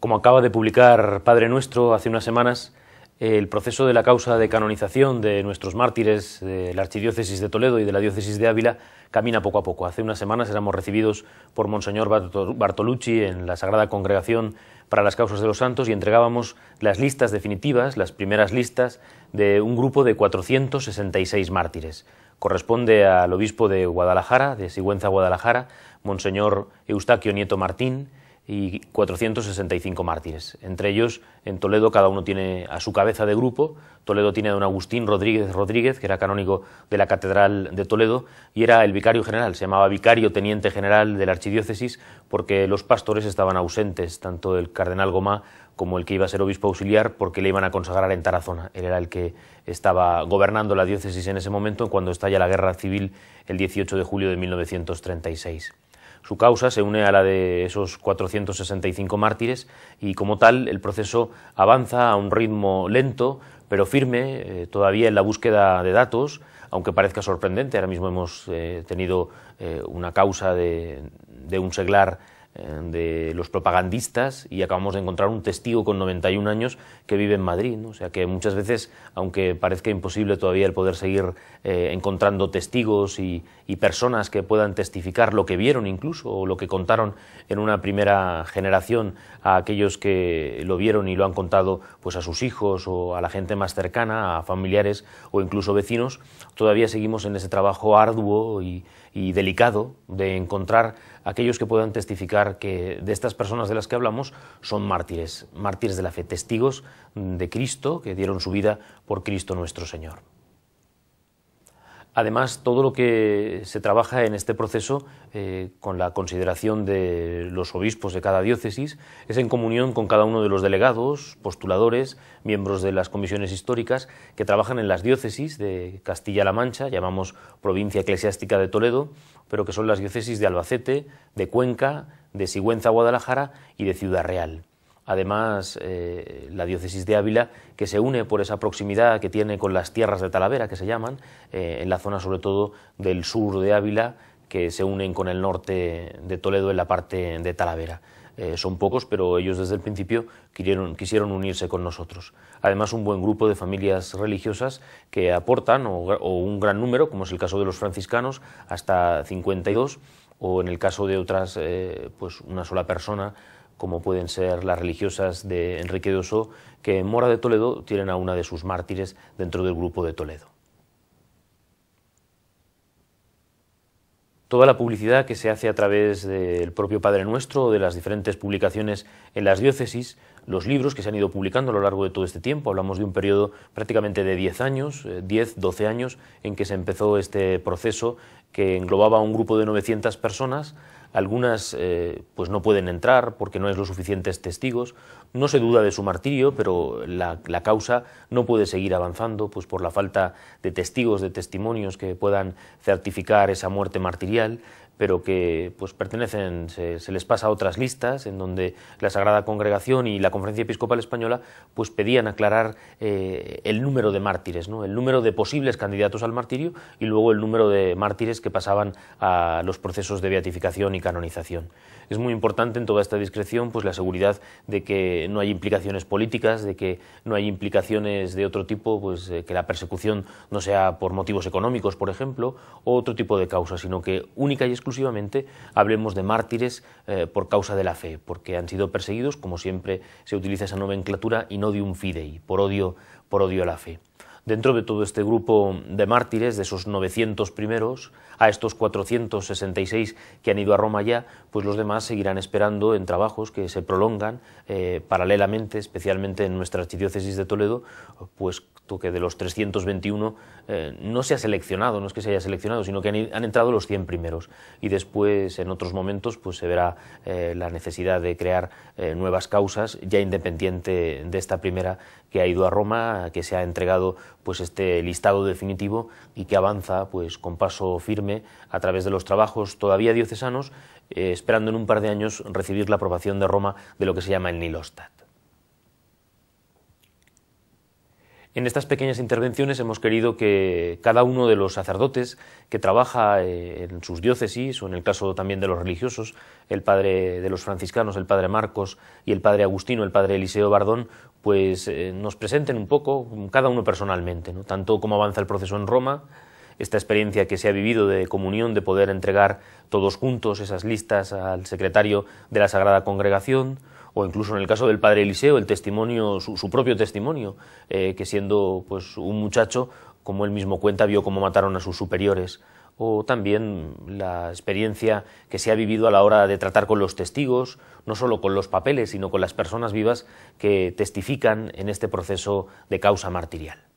Como acaba de publicar Padre Nuestro hace unas semanas, el proceso de la causa de canonización de nuestros mártires de la Archidiócesis de Toledo y de la Diócesis de Ávila camina poco a poco. Hace unas semanas éramos recibidos por Monseñor Bartolucci en la Sagrada Congregación para las Causas de los Santos y entregábamos las listas definitivas, las primeras listas, de un grupo de 466 mártires. Corresponde al obispo de Guadalajara, de Sigüenza, Guadalajara, Monseñor Eustaquio Nieto Martín, y 465 mártires. Entre ellos, en Toledo, cada uno tiene a su cabeza de grupo. Toledo tiene a don Agustín Rodríguez Rodríguez, que era canónigo de la Catedral de Toledo, y era el vicario general, se llamaba vicario teniente general de la archidiócesis, porque los pastores estaban ausentes, tanto el cardenal Gomá como el que iba a ser obispo auxiliar, porque le iban a consagrar en Tarazona. Él era el que estaba gobernando la diócesis en ese momento, cuando estalla la guerra civil el 18 de julio de 1936. Su causa se une a la de esos 465 mártires y como tal el proceso avanza a un ritmo lento pero firme eh, todavía en la búsqueda de datos, aunque parezca sorprendente. Ahora mismo hemos eh, tenido eh, una causa de, de un seglar eh, de los propagandistas y acabamos de encontrar un testigo con 91 años que vive en Madrid. O sea que muchas veces, aunque parezca imposible todavía el poder seguir eh, encontrando testigos y, personas que puedan testificar lo que vieron incluso o lo que contaron en una primera generación a aquellos que lo vieron y lo han contado pues a sus hijos o a la gente más cercana, a familiares o incluso vecinos, todavía seguimos en ese trabajo arduo y, y delicado de encontrar aquellos que puedan testificar que de estas personas de las que hablamos son mártires, mártires de la fe, testigos de Cristo que dieron su vida por Cristo nuestro Señor. Además, todo lo que se trabaja en este proceso, eh, con la consideración de los obispos de cada diócesis, es en comunión con cada uno de los delegados, postuladores, miembros de las comisiones históricas que trabajan en las diócesis de Castilla-La Mancha, llamamos provincia eclesiástica de Toledo, pero que son las diócesis de Albacete, de Cuenca, de Sigüenza-Guadalajara y de Ciudad Real además eh, la diócesis de Ávila, que se une por esa proximidad que tiene con las tierras de Talavera, que se llaman, eh, en la zona sobre todo del sur de Ávila, que se unen con el norte de Toledo en la parte de Talavera. Eh, son pocos, pero ellos desde el principio quisieron, unirse con nosotros. Además, un buen grupo de familias religiosas que aportan, o, un gran número, como es el caso de los franciscanos, hasta 52, o en el caso de otras, pues una sola persona, como pueden ser las religiosas de Enrique de que en Mora de Toledo tienen a una de sus mártires dentro del grupo de Toledo. Toda la publicidad que se hace a través del propio Padre Nuestro, de las diferentes publicaciones en las diócesis, los libros que se han ido publicando a lo largo de todo este tiempo, hablamos de un periodo prácticamente de 10 años, 10, eh, 12 años, en que se empezó este proceso que englobaba a un grupo de 900 personas. Algunas eh, pues no pueden entrar porque no es lo suficientes testigos. No se duda de su martirio, pero la, la, causa no puede seguir avanzando pues por la falta de testigos, de testimonios que puedan certificar esa muerte martirial pero que pues, pertenecen, se, les pasa a otras listas, en donde la Sagrada Congregación y la Conferencia Episcopal Española pues, pedían aclarar eh, el número de mártires, el número de posibles candidatos al martirio y luego el número de mártires que pasaban a los procesos de beatificación y canonización. Es muy importante en toda esta discreción pues, la seguridad de que no hay implicaciones políticas, de que no hay implicaciones de otro tipo, pues, eh, que la persecución no sea por motivos económicos, por ejemplo, o otro tipo de causas, sino que única y exclusivamente hablemos de mártires eh, por causa de la fe, porque han sido perseguidos, como siempre se utiliza esa nomenclatura, de un fidei, por odio, por odio a la fe dentro de todo este grupo de mártires, de esos 900 primeros, a estos 466 que han ido a Roma ya, pues los demás seguirán esperando en trabajos que se prolongan eh, paralelamente, especialmente en nuestra archidiócesis de Toledo, puesto que de los 321 eh, no se ha seleccionado, no es que se haya seleccionado, sino que han, entrado los 100 primeros y después en otros momentos pues se verá eh, la necesidad de crear nuevas causas ya independiente de esta primera que ha ido a Roma, que se ha entregado pues este listado definitivo y que avanza pues con paso firme a través de los trabajos todavía diocesanos, eh, esperando en un par de años recibir la aprobación de Roma de lo que se llama el Nilostat. En estas pequeñas intervenciones hemos querido que cada uno de los sacerdotes que trabaja eh, en sus diócesis, o en el caso también de los religiosos, el padre de los franciscanos, el padre Marcos y el padre Agustino, el padre Eliseo Bardón, pues eh, nos presenten un poco, cada uno personalmente, ¿no? tanto cómo avanza el proceso en Roma, esta experiencia que se ha vivido de comunión, de poder entregar todos juntos esas listas al secretario de la Sagrada Congregación, o incluso en el caso del padre Eliseo, el testimonio, su, propio testimonio, eh, que siendo pues un muchacho, como él mismo cuenta, vio cómo mataron a sus superiores o también la experiencia que se ha vivido a la hora de tratar con los testigos, no solo con los papeles, sino con las personas vivas que testifican en este proceso de causa martirial.